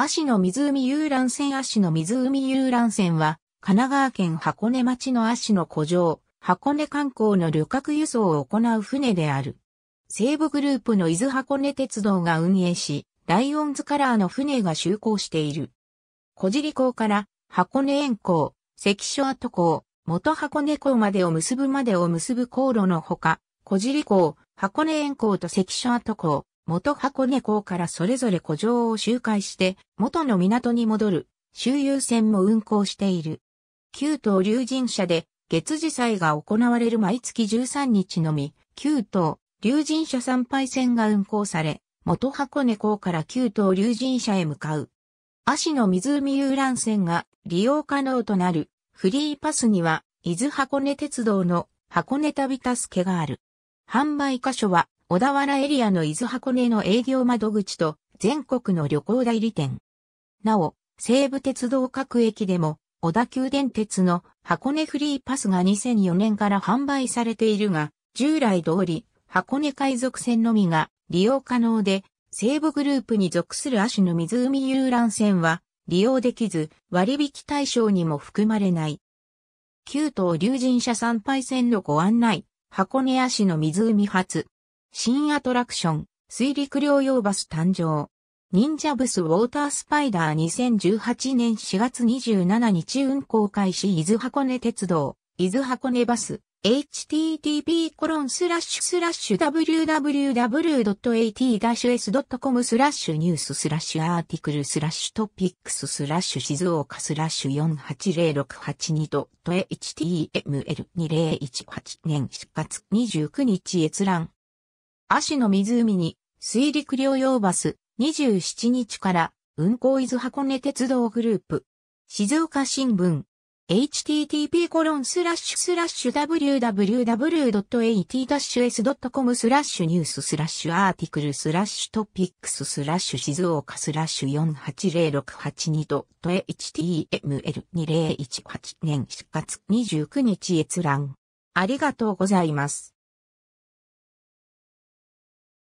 足の湖遊覧船足の湖遊覧船は、神奈川県箱根町の足の古城、箱根観光の旅客輸送を行う船である。西部グループの伊豆箱根鉄道が運営し、ライオンズカラーの船が就航している。小尻港から箱根沿港、関所跡港、元箱根港までを結ぶまでを結ぶ航路のほか、小尻港、箱根沿港と関所跡港、元箱根港からそれぞれ古城を周回して元の港に戻る周遊船も運航している。旧東竜神社で月次祭が行われる毎月13日のみ、旧東竜神社参拝船が運航され、元箱根港から旧東竜神社へ向かう。足の湖遊覧船が利用可能となるフリーパスには、伊豆箱根鉄道の箱根旅助けがある。販売箇所は小田原エリアの伊豆箱根の営業窓口と全国の旅行代理店。なお、西武鉄道各駅でも、小田急電鉄の箱根フリーパスが2004年から販売されているが、従来通り、箱根海賊船のみが利用可能で、西武グループに属する足の湖遊覧船は利用できず、割引対象にも含まれない。旧東竜神社参拝船のご案内、箱根足の湖発。新アトラクション、水陸両用バス誕生。忍者ブスウォータースパイダー2018年4月27日運行開始伊豆箱根鉄道、伊豆箱根バス、http コロンスラッシュスラッシュ www.at-s.com スラッシュニューススラッシュアーティクルスラッシュトピックススラッシュ静岡スラッシュ48068 html2018 年4月29日閲覧足の湖に水陸両用バス27日から運行伊豆箱根鉄道グループ。静岡新聞。http コロンスラッシュスラッシュ www.at-s.com スラッシュニューススラッシュアーティクルスラッシュトピックススラッシュ静岡スラッシュ 480682.html2018 年4月29日閲覧。ありがとうございます。